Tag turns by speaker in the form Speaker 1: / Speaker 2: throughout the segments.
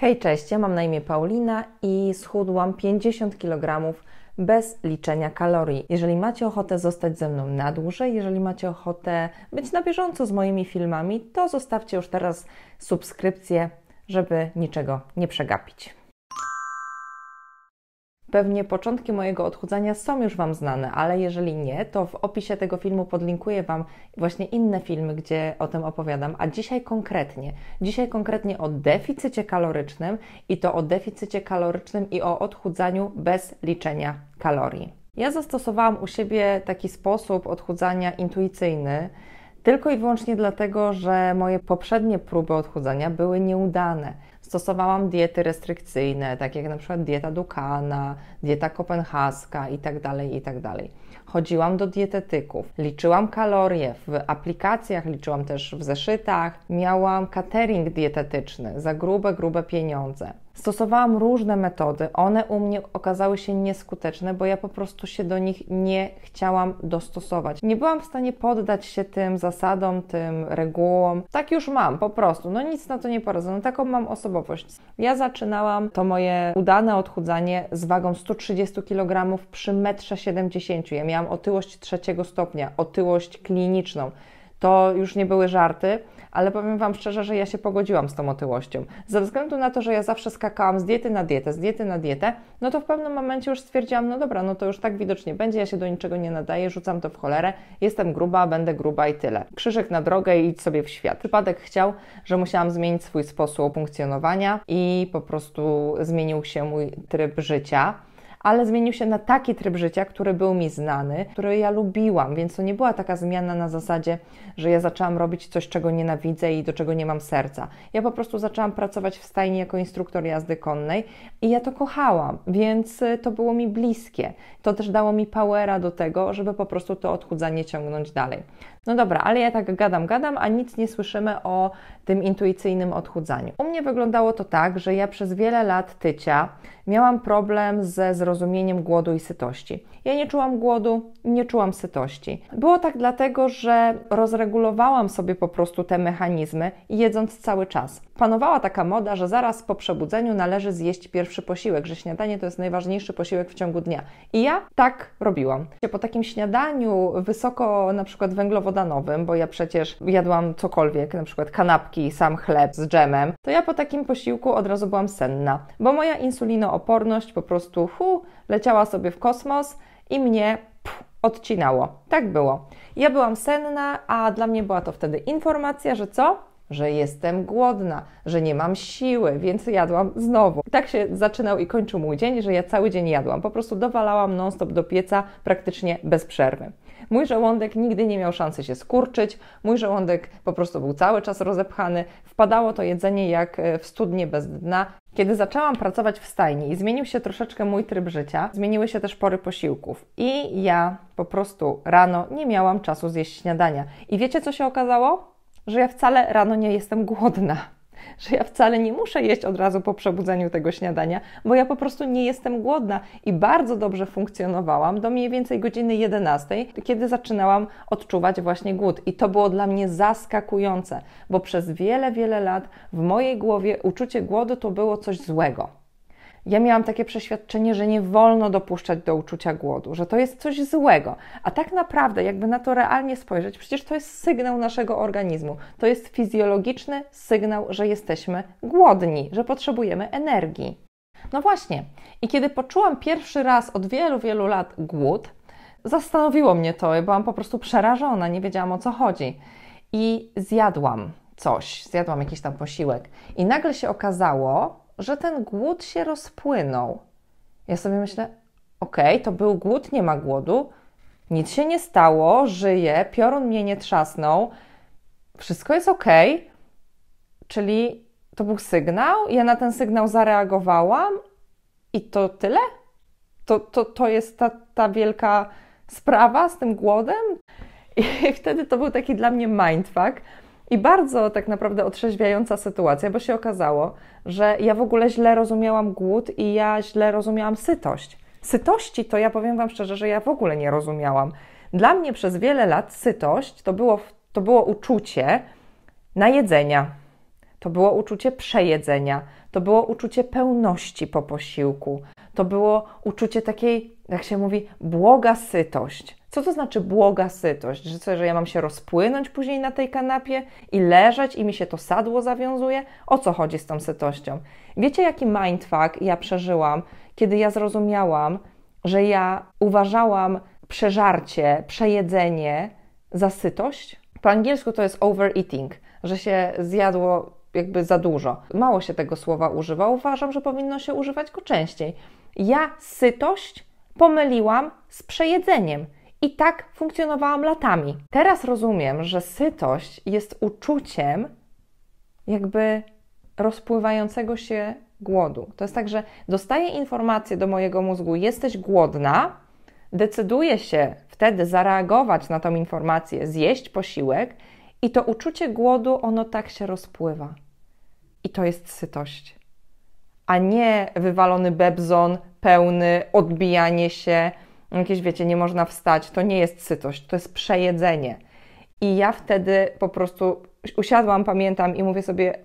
Speaker 1: Hej, cześć, ja mam na imię Paulina i schudłam 50 kg bez liczenia kalorii. Jeżeli macie ochotę zostać ze mną na dłużej, jeżeli macie ochotę być na bieżąco z moimi filmami, to zostawcie już teraz subskrypcję, żeby niczego nie przegapić. Pewnie początki mojego odchudzania są już Wam znane, ale jeżeli nie, to w opisie tego filmu podlinkuję Wam właśnie inne filmy, gdzie o tym opowiadam. A dzisiaj konkretnie, dzisiaj konkretnie o deficycie kalorycznym i to o deficycie kalorycznym i o odchudzaniu bez liczenia kalorii. Ja zastosowałam u siebie taki sposób odchudzania intuicyjny. Tylko i wyłącznie dlatego, że moje poprzednie próby odchudzania były nieudane stosowałam diety restrykcyjne, takie jak na przykład dieta Dukana, dieta kopenhaska itd., tak itd. Tak Chodziłam do dietetyków, liczyłam kalorie w aplikacjach, liczyłam też w zeszytach, miałam catering dietetyczny za grube, grube pieniądze. Stosowałam różne metody, one u mnie okazały się nieskuteczne, bo ja po prostu się do nich nie chciałam dostosować. Nie byłam w stanie poddać się tym zasadom, tym regułom. Tak już mam, po prostu. No nic na to nie poradzę. No taką mam osobowość. Ja zaczynałam to moje udane odchudzanie z wagą 130 kg przy metrze 70. Ja miałam otyłość trzeciego stopnia, otyłość kliniczną. To już nie były żarty, ale powiem Wam szczerze, że ja się pogodziłam z tą otyłością. Ze względu na to, że ja zawsze skakałam z diety na dietę, z diety na dietę, no to w pewnym momencie już stwierdziłam, no dobra, no to już tak widocznie będzie, ja się do niczego nie nadaję, rzucam to w cholerę, jestem gruba, będę gruba i tyle. Krzyżyk na drogę i idź sobie w świat. Przypadek chciał, że musiałam zmienić swój sposób funkcjonowania i po prostu zmienił się mój tryb życia ale zmienił się na taki tryb życia, który był mi znany, który ja lubiłam, więc to nie była taka zmiana na zasadzie, że ja zaczęłam robić coś, czego nienawidzę i do czego nie mam serca. Ja po prostu zaczęłam pracować w stajni jako instruktor jazdy konnej i ja to kochałam, więc y, to było mi bliskie. To też dało mi powera do tego, żeby po prostu to odchudzanie ciągnąć dalej. No dobra, ale ja tak gadam, gadam, a nic nie słyszymy o tym intuicyjnym odchudzaniu. U mnie wyglądało to tak, że ja przez wiele lat tycia miałam problem ze zrozumieniem głodu i sytości. Ja nie czułam głodu, nie czułam sytości. Było tak dlatego, że rozregulowałam sobie po prostu te mechanizmy, jedząc cały czas. Panowała taka moda, że zaraz po przebudzeniu należy zjeść pierwszy posiłek, że śniadanie to jest najważniejszy posiłek w ciągu dnia. I ja tak robiłam. Po takim śniadaniu wysoko na przykład węglowo wielowodanowym, bo ja przecież jadłam cokolwiek, na przykład kanapki, sam chleb z dżemem, to ja po takim posiłku od razu byłam senna, bo moja insulinooporność po prostu hu, leciała sobie w kosmos i mnie pff, odcinało. Tak było. Ja byłam senna, a dla mnie była to wtedy informacja, że co? Że jestem głodna, że nie mam siły, więc jadłam znowu. Tak się zaczynał i kończył mój dzień, że ja cały dzień jadłam. Po prostu dowalałam non-stop do pieca praktycznie bez przerwy. Mój żołądek nigdy nie miał szansy się skurczyć, mój żołądek po prostu był cały czas rozepchany, wpadało to jedzenie jak e, w studnie bez dna. Kiedy zaczęłam pracować w stajni i zmienił się troszeczkę mój tryb życia, zmieniły się też pory posiłków i ja po prostu rano nie miałam czasu zjeść śniadania. I wiecie co się okazało? Że ja wcale rano nie jestem głodna że ja wcale nie muszę jeść od razu po przebudzeniu tego śniadania, bo ja po prostu nie jestem głodna i bardzo dobrze funkcjonowałam do mniej więcej godziny 11, kiedy zaczynałam odczuwać właśnie głód. I to było dla mnie zaskakujące, bo przez wiele, wiele lat w mojej głowie uczucie głodu to było coś złego ja miałam takie przeświadczenie, że nie wolno dopuszczać do uczucia głodu, że to jest coś złego. A tak naprawdę, jakby na to realnie spojrzeć, przecież to jest sygnał naszego organizmu. To jest fizjologiczny sygnał, że jesteśmy głodni, że potrzebujemy energii. No właśnie. I kiedy poczułam pierwszy raz od wielu, wielu lat głód, zastanowiło mnie to. Ja byłam po prostu przerażona, nie wiedziałam o co chodzi. I zjadłam coś, zjadłam jakiś tam posiłek. I nagle się okazało, że ten głód się rozpłynął. Ja sobie myślę, okej, okay, to był głód, nie ma głodu, nic się nie stało, żyję, piorun mnie nie trzasnął, wszystko jest okej, okay. czyli to był sygnał, ja na ten sygnał zareagowałam i to tyle? To, to, to jest ta, ta wielka sprawa z tym głodem? I wtedy to był taki dla mnie mindfuck, i bardzo tak naprawdę otrzeźwiająca sytuacja, bo się okazało, że ja w ogóle źle rozumiałam głód i ja źle rozumiałam sytość. Sytości to ja powiem Wam szczerze, że ja w ogóle nie rozumiałam. Dla mnie przez wiele lat sytość to było, to było uczucie najedzenia, to było uczucie przejedzenia, to było uczucie pełności po posiłku, to było uczucie takiej, jak się mówi, błoga sytość. Co to znaczy błoga sytość? Że, co, że ja mam się rozpłynąć później na tej kanapie i leżeć i mi się to sadło zawiązuje? O co chodzi z tą sytością? Wiecie, jaki mindfuck ja przeżyłam, kiedy ja zrozumiałam, że ja uważałam przeżarcie, przejedzenie za sytość? Po angielsku to jest overeating, że się zjadło jakby za dużo. Mało się tego słowa używa. Uważam, że powinno się używać go częściej. Ja sytość pomyliłam z przejedzeniem. I tak funkcjonowałam latami. Teraz rozumiem, że sytość jest uczuciem jakby rozpływającego się głodu. To jest tak, że dostaję informację do mojego mózgu: jesteś głodna, decyduję się wtedy zareagować na tą informację, zjeść posiłek, i to uczucie głodu ono tak się rozpływa. I to jest sytość a nie wywalony bebzon, pełny, odbijanie się, jakieś wiecie, nie można wstać. To nie jest sytość, to jest przejedzenie. I ja wtedy po prostu usiadłam, pamiętam i mówię sobie: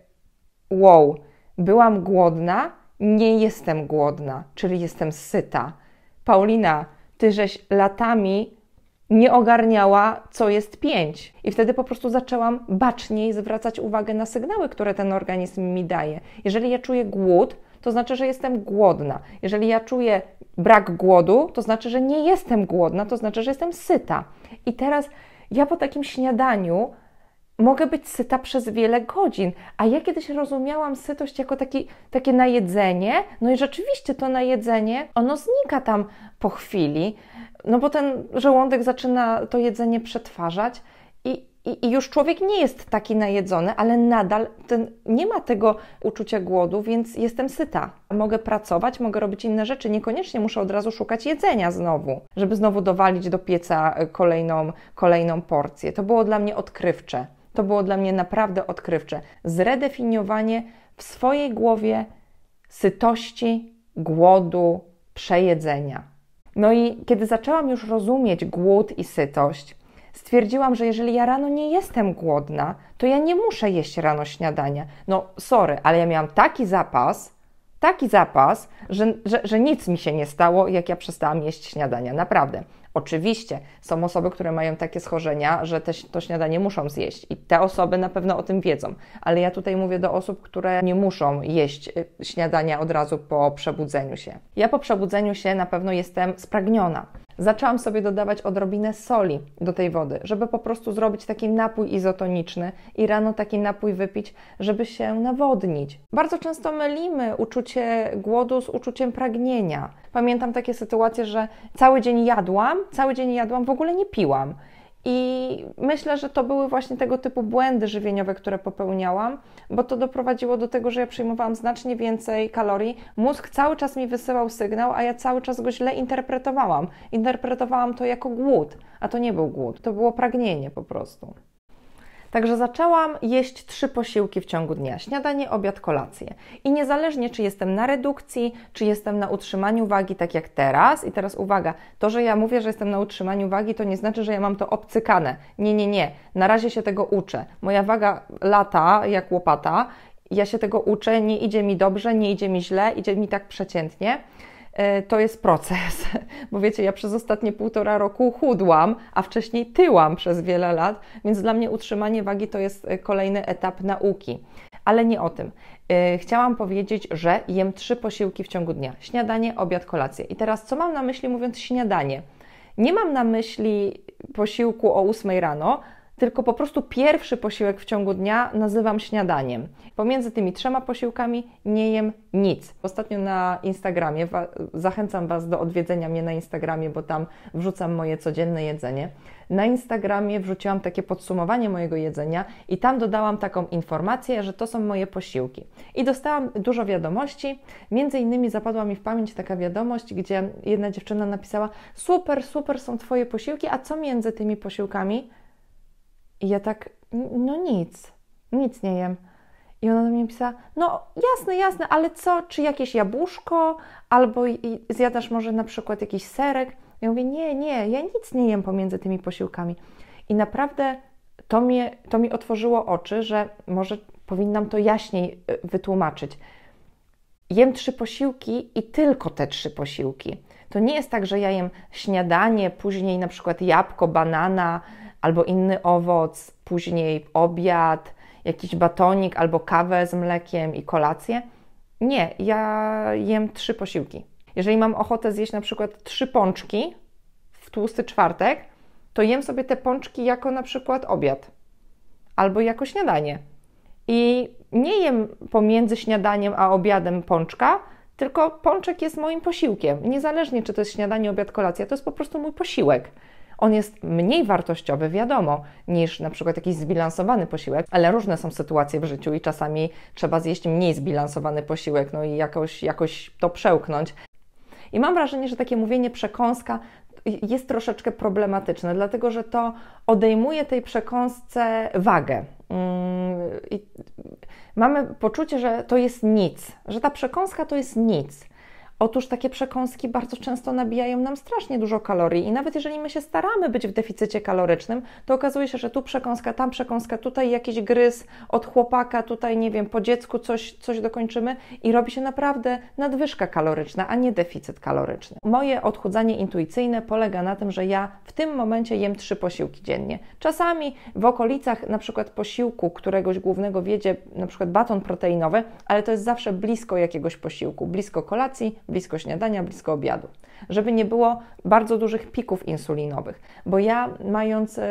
Speaker 1: Wow, byłam głodna, nie jestem głodna, czyli jestem syta. Paulina, ty żeś latami nie ogarniała, co jest pięć. I wtedy po prostu zaczęłam baczniej zwracać uwagę na sygnały, które ten organizm mi daje. Jeżeli ja czuję głód, to znaczy, że jestem głodna. Jeżeli ja czuję brak głodu, to znaczy, że nie jestem głodna, to znaczy, że jestem syta. I teraz ja po takim śniadaniu mogę być syta przez wiele godzin. A ja kiedyś rozumiałam sytość jako taki, takie najedzenie, no i rzeczywiście to najedzenie, ono znika tam po chwili, no bo ten żołądek zaczyna to jedzenie przetwarzać i, i, i, już człowiek nie jest taki najedzony, ale nadal ten, nie ma tego uczucia głodu, więc jestem syta. Mogę pracować, mogę robić inne rzeczy, niekoniecznie muszę od razu szukać jedzenia znowu, żeby znowu dowalić do pieca e, kolejną, kolejną porcję. To było dla mnie odkrywcze. To było dla mnie naprawdę odkrywcze. Zredefiniowanie w swojej głowie sytości, głodu, przejedzenia. No i kiedy zaczęłam już rozumieć głód i sytość, stwierdziłam, że jeżeli ja rano nie jestem głodna, to ja nie muszę jeść rano śniadania. No, sorry, ale ja miałam taki zapas, taki zapas, że, że, że nic mi się nie stało, jak ja przestałam jeść śniadania, naprawdę. Oczywiście są osoby, które mają takie schorzenia, że te, to śniadanie muszą zjeść i te osoby na pewno o tym wiedzą, ale ja tutaj mówię do osób, które nie muszą jeść y, śniadania od razu po przebudzeniu się. Ja po przebudzeniu się na pewno jestem spragniona, Zaczęłam sobie dodawać odrobinę soli do tej wody, żeby po prostu zrobić taki napój izotoniczny i rano taki napój wypić, żeby się nawodnić. Bardzo często mylimy uczucie głodu z uczuciem pragnienia. Pamiętam takie sytuacje, że cały dzień jadłam, cały dzień jadłam, w ogóle nie piłam. I myślę, że to były właśnie tego typu błędy żywieniowe, które popełniałam, bo to doprowadziło do tego, że ja przyjmowałam znacznie więcej kalorii. Mózg cały czas mi wysyłał sygnał, a ja cały czas go źle interpretowałam. Interpretowałam to jako głód, a to nie był głód, to było pragnienie po prostu. Także zaczęłam jeść trzy posiłki w ciągu dnia: śniadanie, obiad, kolację. I niezależnie, czy jestem na redukcji, czy jestem na utrzymaniu wagi, tak jak teraz. I teraz uwaga, to, że ja mówię, że jestem na utrzymaniu wagi, to nie znaczy, że ja mam to obcykane. Nie, nie, nie. Na razie się tego uczę. Moja waga lata jak łopata. Ja się tego uczę, nie idzie mi dobrze, nie idzie mi źle, idzie mi tak przeciętnie. E, to jest proces. Bo wiecie, ja przez ostatnie półtora roku chudłam, a wcześniej tyłam przez wiele lat, więc dla mnie utrzymanie wagi to jest e, kolejny etap nauki. Ale nie o tym. E, chciałam powiedzieć, że jem trzy posiłki w ciągu dnia: śniadanie, obiad, kolację. I teraz, co mam na myśli, mówiąc śniadanie? Nie mam na myśli posiłku o 8 rano, tylko po prostu pierwszy posiłek w ciągu dnia nazywam śniadaniem. Pomiędzy tymi trzema posiłkami nie jem nic. Ostatnio na Instagramie, zachęcam Was do odwiedzenia mnie na Instagramie, bo tam wrzucam moje codzienne jedzenie. Na Instagramie wrzuciłam takie podsumowanie mojego jedzenia i tam dodałam taką informację, że to są moje posiłki. I dostałam dużo wiadomości. Między innymi zapadła mi w pamięć taka wiadomość, gdzie jedna dziewczyna napisała: Super, super są Twoje posiłki, a co między tymi posiłkami? I ja tak, no nic, nic nie jem. I ona do mnie pisała, no jasne, jasne, ale co, czy jakieś jabłuszko, albo zjadasz może na przykład jakiś serek? Ja mówię, nie, nie, ja nic nie jem pomiędzy tymi posiłkami. I naprawdę to, mnie, to mi otworzyło oczy, że może powinnam to jaśniej y, wytłumaczyć. Jem trzy posiłki i tylko te trzy posiłki. To nie jest tak, że ja jem śniadanie, później na przykład jabłko, banana, albo inny owoc, później obiad, jakiś batonik albo kawę z mlekiem i kolację. Nie, ja jem trzy posiłki. Jeżeli mam ochotę zjeść na przykład trzy pączki w tłusty czwartek, to jem sobie te pączki jako na przykład obiad albo jako śniadanie. I nie jem pomiędzy śniadaniem a obiadem pączka, tylko pączek jest moim posiłkiem. Niezależnie, czy to jest śniadanie, obiad, kolacja, to jest po prostu mój posiłek. On jest mniej wartościowy, wiadomo, niż na przykład jakiś zbilansowany posiłek, ale różne są sytuacje w życiu i czasami trzeba zjeść mniej zbilansowany posiłek, no i jakoś, jakoś to przełknąć. I mam wrażenie, że takie mówienie przekąska jest troszeczkę problematyczne, dlatego że to odejmuje tej przekąsce wagę. Mm, I mamy poczucie, że to jest nic, że ta przekąska to jest nic. Otóż takie przekąski bardzo często nabijają nam strasznie dużo kalorii i nawet jeżeli my się staramy być w deficycie kalorycznym, to okazuje się, że tu przekąska, tam przekąska, tutaj jakiś gryz od chłopaka, tutaj nie wiem, po dziecku coś, coś dokończymy i robi się naprawdę nadwyżka kaloryczna, a nie deficyt kaloryczny. Moje odchudzanie intuicyjne polega na tym, że ja w tym momencie jem trzy posiłki dziennie. Czasami w okolicach na przykład posiłku któregoś głównego wiedzie na przykład baton proteinowy, ale to jest zawsze blisko jakiegoś posiłku, blisko kolacji, blisko śniadania, blisko obiadu, żeby nie było bardzo dużych pików insulinowych, bo ja mając e,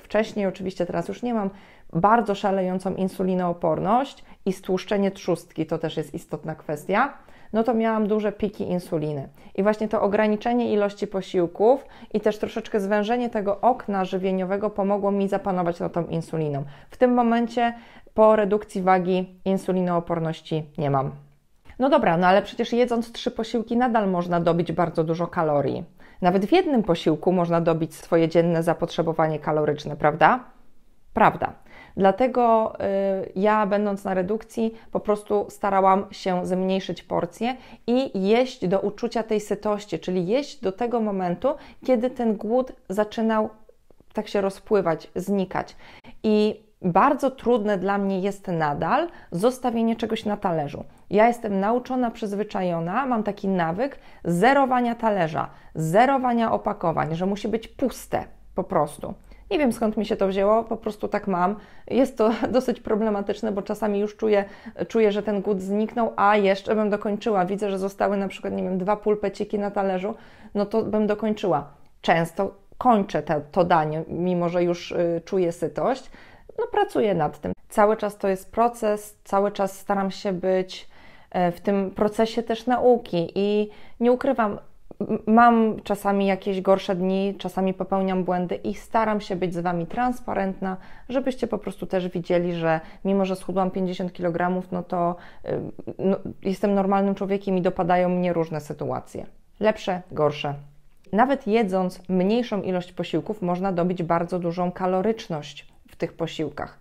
Speaker 1: wcześniej, oczywiście teraz już nie mam, bardzo szalejącą insulinooporność i stłuszczenie trzustki, to też jest istotna kwestia, no to miałam duże piki insuliny. I właśnie to ograniczenie ilości posiłków i też troszeczkę zwężenie tego okna żywieniowego pomogło mi zapanować nad tą insuliną. W tym momencie po redukcji wagi insulinooporności nie mam. No dobra, no ale przecież jedząc trzy posiłki nadal można dobić bardzo dużo kalorii. Nawet w jednym posiłku można dobić swoje dzienne zapotrzebowanie kaloryczne, prawda? Prawda. Dlatego y, ja, będąc na redukcji, po prostu starałam się zmniejszyć porcje i jeść do uczucia tej sytości, czyli jeść do tego momentu, kiedy ten głód zaczynał tak się rozpływać, znikać. I bardzo trudne dla mnie jest nadal zostawienie czegoś na talerzu. Ja jestem nauczona, przyzwyczajona, mam taki nawyk zerowania talerza, zerowania opakowań, że musi być puste po prostu. Nie wiem skąd mi się to wzięło, po prostu tak mam. Jest to dosyć problematyczne, bo czasami już czuję, czuję że ten głód zniknął, a jeszcze bym dokończyła. Widzę, że zostały na przykład, nie wiem, dwa pulpeciki na talerzu, no to bym dokończyła. Często kończę te, to danie, mimo że już y, czuję sytość. No pracuję nad tym. Cały czas to jest proces, cały czas staram się być E, w tym procesie też nauki. I nie ukrywam, mam czasami jakieś gorsze dni, czasami popełniam błędy i staram się być z Wami transparentna, żebyście po prostu też widzieli, że mimo, że schudłam 50 kg, no to e, no, jestem normalnym człowiekiem i dopadają mnie różne sytuacje. Lepsze, gorsze. Nawet jedząc mniejszą ilość posiłków, można dobić bardzo dużą kaloryczność w tych posiłkach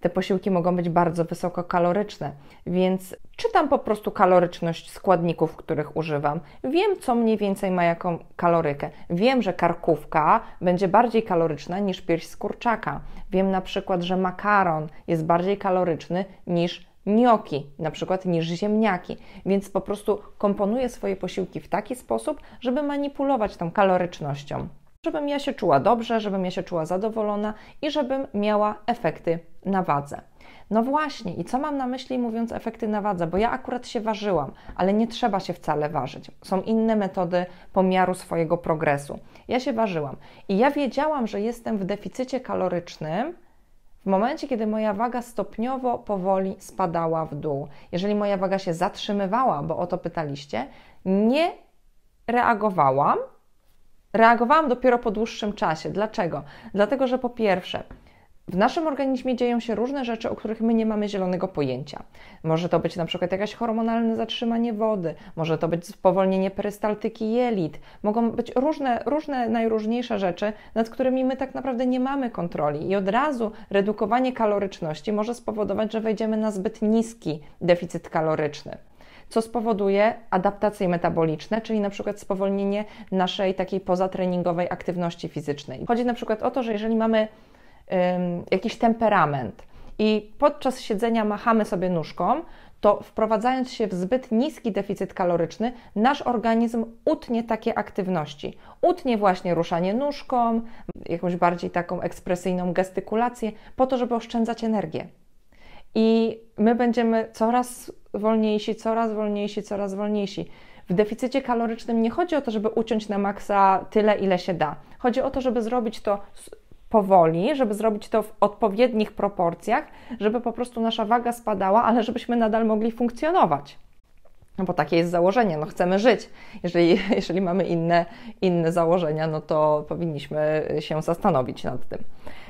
Speaker 1: te posiłki mogą być bardzo wysokokaloryczne, więc czytam po prostu kaloryczność składników, których używam. Wiem, co mniej więcej ma jaką kalorykę. Wiem, że karkówka będzie bardziej kaloryczna niż pierś z kurczaka. Wiem na przykład, że makaron jest bardziej kaloryczny niż nioki, na przykład niż ziemniaki. Więc po prostu komponuję swoje posiłki w taki sposób, żeby manipulować tą kalorycznością żebym ja się czuła dobrze, żebym ja się czuła zadowolona i żebym miała efekty na wadze. No właśnie, i co mam na myśli mówiąc efekty na wadze? Bo ja akurat się ważyłam, ale nie trzeba się wcale ważyć. Są inne metody pomiaru swojego progresu. Ja się ważyłam i ja wiedziałam, że jestem w deficycie kalorycznym w momencie, kiedy moja waga stopniowo, powoli spadała w dół. Jeżeli moja waga się zatrzymywała, bo o to pytaliście, nie reagowałam. Reagowałam dopiero po dłuższym czasie. Dlaczego? Dlatego, że po pierwsze, w naszym organizmie dzieją się różne rzeczy, o których my nie mamy zielonego pojęcia. Może to być na przykład jakieś hormonalne zatrzymanie wody, może to być spowolnienie perystaltyki jelit, mogą być różne, różne najróżniejsze rzeczy, nad którymi my tak naprawdę nie mamy kontroli. I od razu redukowanie kaloryczności może spowodować, że wejdziemy na zbyt niski deficyt kaloryczny co spowoduje adaptacje metaboliczne, czyli na przykład spowolnienie naszej takiej pozatreningowej aktywności fizycznej. Chodzi na przykład o to, że jeżeli mamy jakiś temperament i podczas siedzenia machamy sobie nóżką, to wprowadzając się w zbyt niski deficyt kaloryczny, nasz organizm utnie takie aktywności. Utnie właśnie ruszanie nóżką, jakąś bardziej taką ekspresyjną gestykulację, po to, żeby oszczędzać energię. I my będziemy coraz wolniejsi, coraz wolniejsi, coraz wolniejsi. W deficycie kalorycznym nie chodzi o to, żeby uciąć na maksa tyle, ile się da. Chodzi o to, żeby zrobić to powoli, żeby zrobić to w odpowiednich proporcjach, żeby po prostu nasza waga spadała, ale żebyśmy nadal mogli funkcjonować. No bo takie jest założenie, no chcemy żyć. Jeżeli, jeżeli mamy inne, inne założenia, no to powinniśmy się zastanowić nad tym.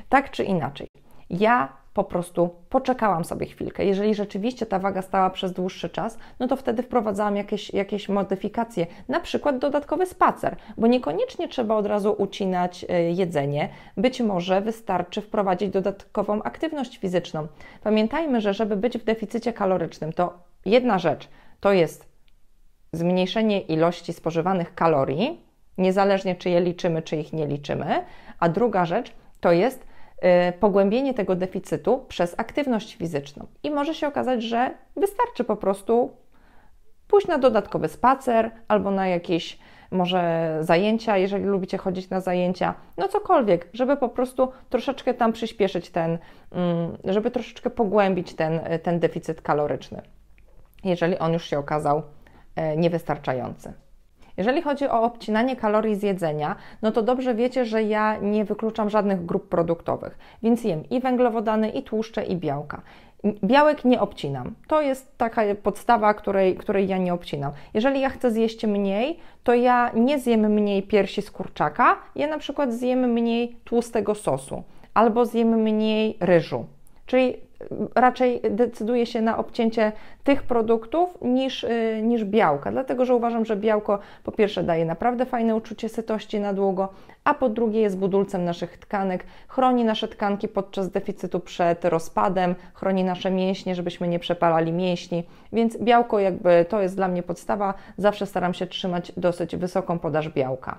Speaker 1: Tak czy inaczej. Ja po prostu poczekałam sobie chwilkę. Jeżeli rzeczywiście ta waga stała przez dłuższy czas, no to wtedy wprowadzałam jakieś, jakieś modyfikacje, na przykład dodatkowy spacer, bo niekoniecznie trzeba od razu ucinać e, jedzenie, być może wystarczy wprowadzić dodatkową aktywność fizyczną. Pamiętajmy, że żeby być w deficycie kalorycznym, to jedna rzecz to jest zmniejszenie ilości spożywanych kalorii, niezależnie czy je liczymy, czy ich nie liczymy, a druga rzecz to jest Y, pogłębienie tego deficytu przez aktywność fizyczną. I może się okazać, że wystarczy po prostu pójść na dodatkowy spacer albo na jakieś może zajęcia, jeżeli lubicie chodzić na zajęcia, no cokolwiek, żeby po prostu troszeczkę tam przyspieszyć ten, mm, żeby troszeczkę pogłębić ten, y, ten deficyt kaloryczny, jeżeli on już się okazał y, niewystarczający. Jeżeli chodzi o obcinanie kalorii z jedzenia, no to dobrze wiecie, że ja nie wykluczam żadnych grup produktowych, więc jem i węglowodany, i tłuszcze, i białka. Białek nie obcinam. To jest taka podstawa, której, której ja nie obcinam. Jeżeli ja chcę zjeść mniej, to ja nie zjem mniej piersi z kurczaka, ja na przykład zjem mniej tłustego sosu albo zjem mniej ryżu. Czyli raczej decyduję się na obcięcie tych produktów niż, y, niż białka, dlatego że uważam, że białko po pierwsze daje naprawdę fajne uczucie sytości na długo, a po drugie jest budulcem naszych tkanek, chroni nasze tkanki podczas deficytu przed rozpadem, chroni nasze mięśnie, żebyśmy nie przepalali mięśni, więc białko jakby to jest dla mnie podstawa, zawsze staram się trzymać dosyć wysoką podaż białka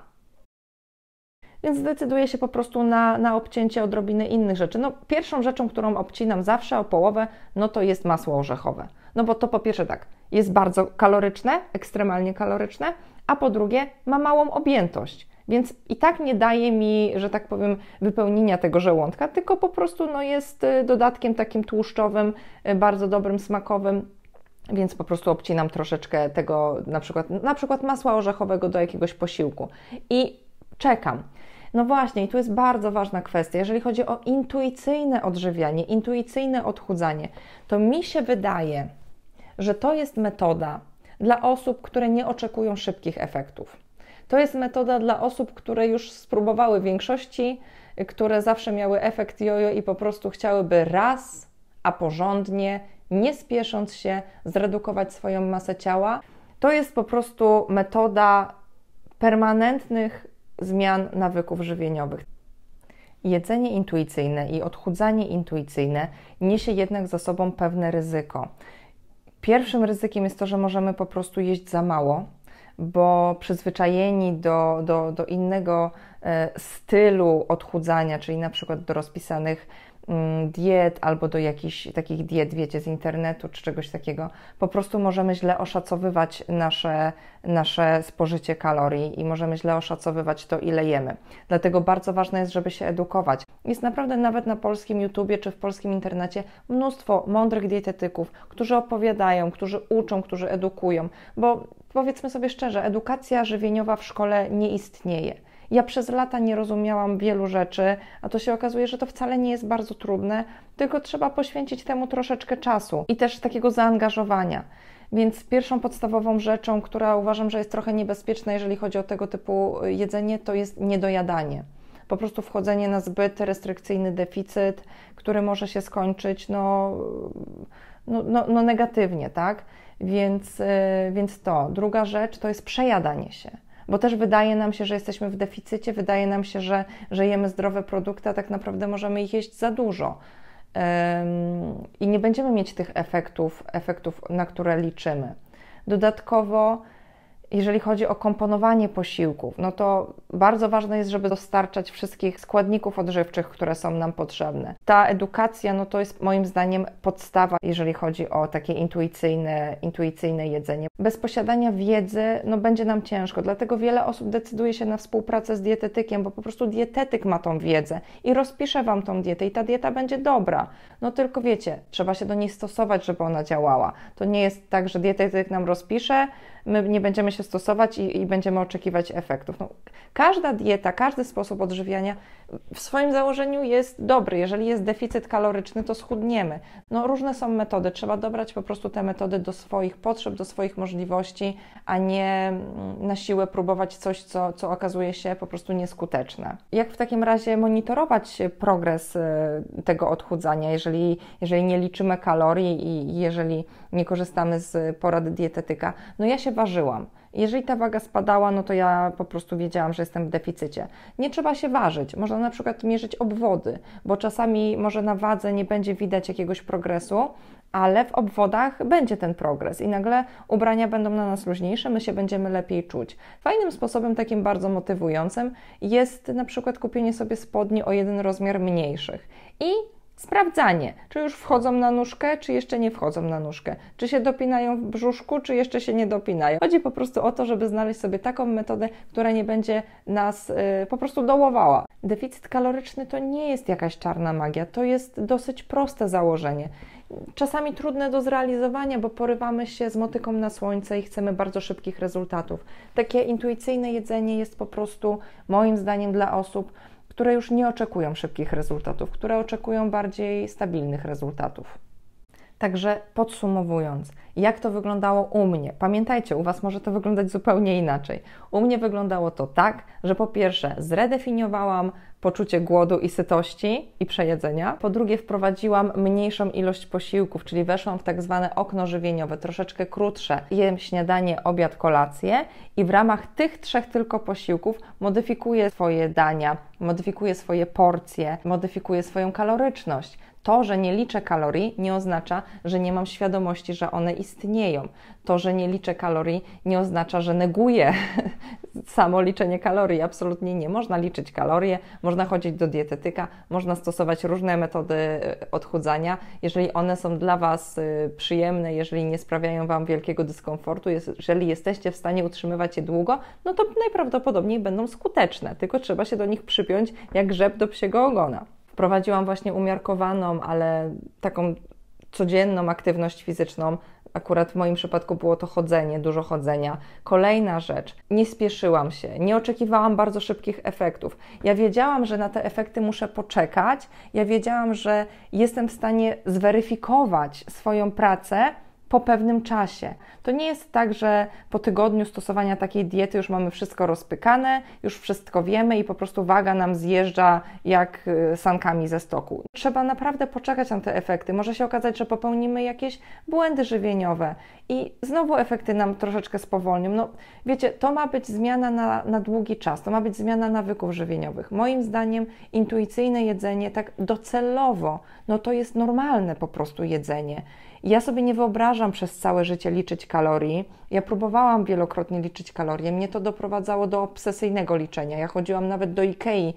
Speaker 1: więc decyduję się po prostu na, na obcięcie odrobiny innych rzeczy. No, pierwszą rzeczą, którą obcinam zawsze o połowę, no to jest masło orzechowe. No bo to po pierwsze tak, jest bardzo kaloryczne, ekstremalnie kaloryczne, a po drugie ma małą objętość. Więc i tak nie daje mi, że tak powiem, wypełnienia tego żołądka, tylko po prostu no, jest y, dodatkiem takim tłuszczowym, y, bardzo dobrym, smakowym, więc po prostu obcinam troszeczkę tego na przykład, na przykład masła orzechowego do jakiegoś posiłku. I czekam. No właśnie, i tu jest bardzo ważna kwestia. Jeżeli chodzi o intuicyjne odżywianie, intuicyjne odchudzanie, to mi się wydaje, że to jest metoda dla osób, które nie oczekują szybkich efektów. To jest metoda dla osób, które już spróbowały większości, które zawsze miały efekt jojo i po prostu chciałyby raz, a porządnie, nie spiesząc się, zredukować swoją masę ciała. To jest po prostu metoda permanentnych zmian nawyków żywieniowych. Jedzenie intuicyjne i odchudzanie intuicyjne niesie jednak za sobą pewne ryzyko. Pierwszym ryzykiem jest to, że możemy po prostu jeść za mało, bo przyzwyczajeni do, do, do innego e, stylu odchudzania, czyli na przykład do rozpisanych Mm, diet albo do jakichś takich diet, wiecie, z internetu czy czegoś takiego. Po prostu możemy źle oszacowywać nasze, nasze spożycie kalorii i możemy źle oszacowywać to, ile jemy. Dlatego bardzo ważne jest, żeby się edukować. Jest naprawdę nawet na polskim YouTubie czy w polskim internecie mnóstwo mądrych dietetyków, którzy opowiadają, którzy uczą, którzy edukują, bo powiedzmy sobie szczerze, edukacja żywieniowa w szkole nie istnieje. Ja przez lata nie rozumiałam wielu rzeczy, a to się okazuje, że to wcale nie jest bardzo trudne, tylko trzeba poświęcić temu troszeczkę czasu i też takiego zaangażowania. Więc pierwszą podstawową rzeczą, która uważam, że jest trochę niebezpieczna, jeżeli chodzi o tego typu y, jedzenie, to jest niedojadanie po prostu wchodzenie na zbyt restrykcyjny deficyt, który może się skończyć no, no, no, no negatywnie, tak? Więc, y, więc to. Druga rzecz to jest przejadanie się bo też wydaje nam się, że jesteśmy w deficycie, wydaje nam się, że, że jemy zdrowe produkty, a tak naprawdę możemy ich jeść za dużo. I nie będziemy mieć tych efektów, efektów, na które liczymy. Dodatkowo jeżeli chodzi o komponowanie posiłków, no to bardzo ważne jest, żeby dostarczać wszystkich składników odżywczych, które są nam potrzebne. Ta edukacja, no to jest moim zdaniem podstawa, jeżeli chodzi o takie intuicyjne, intuicyjne jedzenie. Bez posiadania wiedzy, no będzie nam ciężko, dlatego wiele osób decyduje się na współpracę z dietetykiem, bo po prostu dietetyk ma tą wiedzę i rozpisze wam tą dietę i ta dieta będzie dobra. No tylko wiecie, trzeba się do niej stosować, żeby ona działała. To nie jest tak, że dietetyk nam rozpisze, my nie będziemy się stosować i, i będziemy oczekiwać efektów. No, każda dieta, każdy sposób odżywiania w swoim założeniu jest dobry. Jeżeli jest deficyt kaloryczny, to schudniemy. No, różne są metody. Trzeba dobrać po prostu te metody do swoich potrzeb, do swoich możliwości, a nie mm, na siłę próbować coś, co, co okazuje się po prostu nieskuteczne. Jak w takim razie monitorować progres y, tego odchudzania, jeżeli, jeżeli nie liczymy kalorii i jeżeli nie korzystamy z porad dietetyka. No ja się ważyłam. Jeżeli ta waga spadała, no to ja po prostu wiedziałam, że jestem w deficycie. Nie trzeba się ważyć, można na przykład mierzyć obwody, bo czasami może na wadze nie będzie widać jakiegoś progresu, ale w obwodach będzie ten progres i nagle ubrania będą na nas luźniejsze, my się będziemy lepiej czuć. Fajnym sposobem, takim bardzo motywującym, jest na przykład kupienie sobie spodni o jeden rozmiar mniejszych i Sprawdzanie, czy już wchodzą na nóżkę, czy jeszcze nie wchodzą na nóżkę, czy się dopinają w brzuszku, czy jeszcze się nie dopinają. Chodzi po prostu o to, żeby znaleźć sobie taką metodę, która nie będzie nas y, po prostu dołowała. Deficyt kaloryczny to nie jest jakaś czarna magia, to jest dosyć proste założenie czasami trudne do zrealizowania, bo porywamy się z motyką na słońce i chcemy bardzo szybkich rezultatów. Takie intuicyjne jedzenie jest po prostu, moim zdaniem, dla osób, które już nie oczekują szybkich rezultatów, które oczekują bardziej stabilnych rezultatów. Także podsumowując, jak to wyglądało u mnie? Pamiętajcie, u Was może to wyglądać zupełnie inaczej. U mnie wyglądało to tak, że po pierwsze zredefiniowałam poczucie głodu i sytości i przejedzenia. Po drugie, wprowadziłam mniejszą ilość posiłków, czyli weszłam w tak zwane okno żywieniowe, troszeczkę krótsze. Jem śniadanie, obiad, kolację i w ramach tych trzech tylko posiłków modyfikuję swoje dania, modyfikuję swoje porcje, modyfikuję swoją kaloryczność. To, że nie liczę kalorii, nie oznacza, że nie mam świadomości, że one istnieją. To, że nie liczę kalorii, nie oznacza, że neguję samo liczenie kalorii. Absolutnie nie. Można liczyć kalorie, można chodzić do dietetyka, można stosować różne metody e, odchudzania. Jeżeli one są dla Was e, przyjemne, jeżeli nie sprawiają Wam wielkiego dyskomfortu, jeżeli jesteście w stanie utrzymywać je długo, no to najprawdopodobniej będą skuteczne, tylko trzeba się do nich przypiąć jak grzeb do psiego ogona prowadziłam właśnie umiarkowaną, ale taką codzienną aktywność fizyczną. Akurat w moim przypadku było to chodzenie, dużo chodzenia. Kolejna rzecz, nie spieszyłam się, nie oczekiwałam bardzo szybkich efektów. Ja wiedziałam, że na te efekty muszę poczekać, ja wiedziałam, że jestem w stanie zweryfikować swoją pracę po pewnym czasie. To nie jest tak, że po tygodniu stosowania takiej diety już mamy wszystko rozpykane, już wszystko wiemy i po prostu waga nam zjeżdża jak y, sankami ze stoku. Trzeba naprawdę poczekać na te efekty. Może się okazać, że popełnimy jakieś błędy żywieniowe i znowu efekty nam troszeczkę spowolnią. No, wiecie, to ma być zmiana na, na długi czas, to ma być zmiana nawyków żywieniowych. Moim zdaniem intuicyjne jedzenie tak docelowo, no to jest normalne po prostu jedzenie. Ja sobie nie wyobrażam przez całe życie liczyć kalorii. Ja próbowałam wielokrotnie liczyć kalorie. Mnie to doprowadzało do obsesyjnego liczenia. Ja chodziłam nawet do Ikei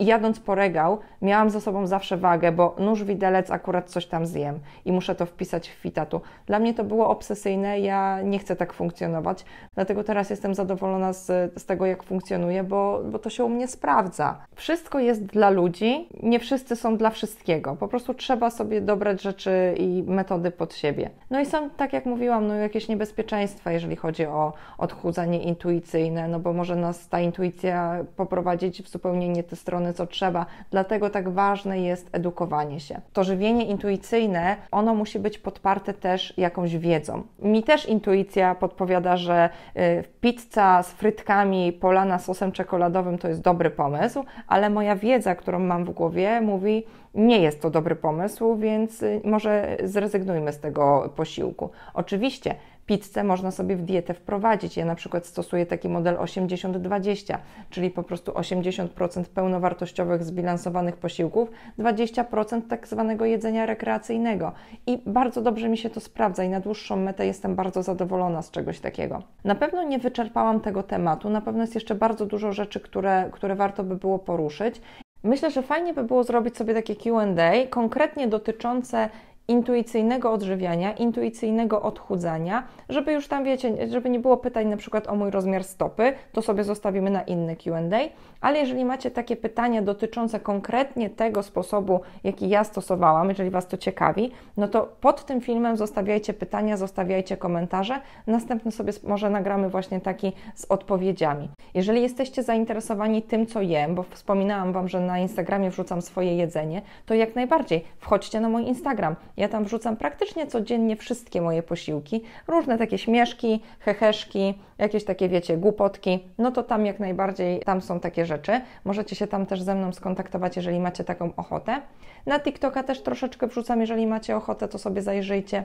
Speaker 1: jadąc po regał, miałam za sobą zawsze wagę, bo nóż widelec akurat coś tam zjem i muszę to wpisać w fitatu. Dla mnie to było obsesyjne, ja nie chcę tak funkcjonować, dlatego teraz jestem zadowolona z, z tego, jak funkcjonuje bo, bo to się u mnie sprawdza. Wszystko jest dla ludzi, nie wszyscy są dla wszystkiego. Po prostu trzeba sobie dobrać rzeczy i metody pod siebie. No i są, tak jak mówiłam, no jakieś niebezpieczeństwa, jeżeli chodzi o odchudzanie intuicyjne, no bo może nas ta intuicja poprowadzić w zupełnie nie tę strony, co trzeba. Dlatego tak ważne jest edukowanie się. To żywienie intuicyjne, ono musi być podparte też jakąś wiedzą. Mi też intuicja podpowiada, że y, pizza z frytkami polana sosem czekoladowym to jest dobry pomysł, ale moja wiedza, którą mam w głowie, mówi, nie jest to dobry pomysł, więc y, może zrezygnujmy z tego posiłku. Oczywiście pizzę można sobie w dietę wprowadzić. Ja na przykład stosuję taki model 80-20, czyli po prostu 80% pełnowartościowych, zbilansowanych posiłków, 20% tak zwanego jedzenia rekreacyjnego. I bardzo dobrze mi się to sprawdza i na dłuższą metę jestem bardzo zadowolona z czegoś takiego. Na pewno nie wyczerpałam tego tematu, na pewno jest jeszcze bardzo dużo rzeczy, które, które warto by było poruszyć. Myślę, że fajnie by było zrobić sobie takie QA, konkretnie dotyczące intuicyjnego odżywiania, intuicyjnego odchudzania, żeby już tam wiecie, żeby nie było pytań na przykład o mój rozmiar stopy, to sobie zostawimy na inny Q&A, ale jeżeli macie takie pytania dotyczące konkretnie tego sposobu, jaki ja stosowałam, jeżeli was to ciekawi, no to pod tym filmem zostawiajcie pytania, zostawiajcie komentarze. Następny sobie może nagramy właśnie taki z odpowiedziami. Jeżeli jesteście zainteresowani tym, co jem, bo wspominałam wam, że na Instagramie wrzucam swoje jedzenie, to jak najbardziej wchodźcie na mój Instagram ja tam wrzucam praktycznie codziennie wszystkie moje posiłki, różne takie śmieszki, heheszki, jakieś takie, wiecie, głupotki, no to tam jak najbardziej, tam są takie rzeczy. Możecie się tam też ze mną skontaktować, jeżeli macie taką ochotę. Na TikToka też troszeczkę wrzucam, jeżeli macie ochotę, to sobie zajrzyjcie.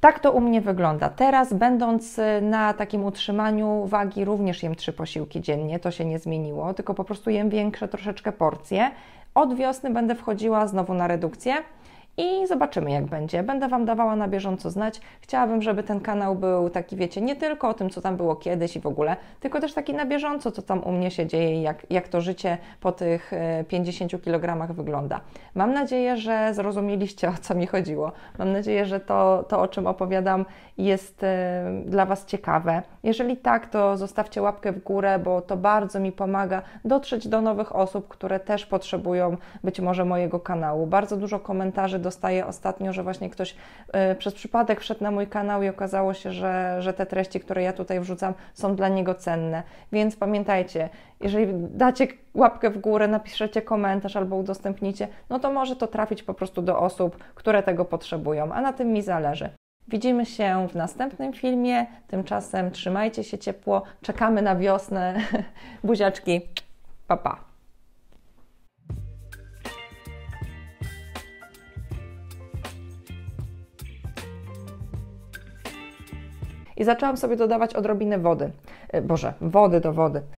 Speaker 1: Tak to u mnie wygląda. Teraz, będąc y, na takim utrzymaniu wagi, również jem trzy posiłki dziennie, to się nie zmieniło, tylko po prostu jem większe troszeczkę porcje. Od wiosny będę wchodziła znowu na redukcję i zobaczymy, jak będzie. Będę Wam dawała na bieżąco znać. Chciałabym, żeby ten kanał był taki, wiecie, nie tylko o tym, co tam było kiedyś i w ogóle, tylko też taki na bieżąco, co tam u mnie się dzieje, jak, jak to życie po tych 50 e, kg wygląda. Mam nadzieję, że zrozumieliście, o co mi chodziło. Mam nadzieję, że to, to o czym opowiadam, jest e, dla Was ciekawe. Jeżeli tak, to zostawcie łapkę w górę, bo to bardzo mi pomaga dotrzeć do nowych osób, które też potrzebują być może mojego kanału. Bardzo dużo komentarzy dostaję ostatnio, że właśnie ktoś e, przez przypadek wszedł na mój kanał i okazało się, że, że te treści, które ja tutaj wrzucam, są dla niego cenne. Więc pamiętajcie, jeżeli dacie łapkę w górę, napiszecie komentarz albo udostępnicie, no to może to trafić po prostu do osób, które tego potrzebują, a na tym mi zależy. Widzimy się w następnym filmie. Tymczasem trzymajcie się ciepło, czekamy na wiosnę. Buziaczki, pa pa. i zaczęłam sobie dodawać odrobinę wody. E, Boże, wody do wody.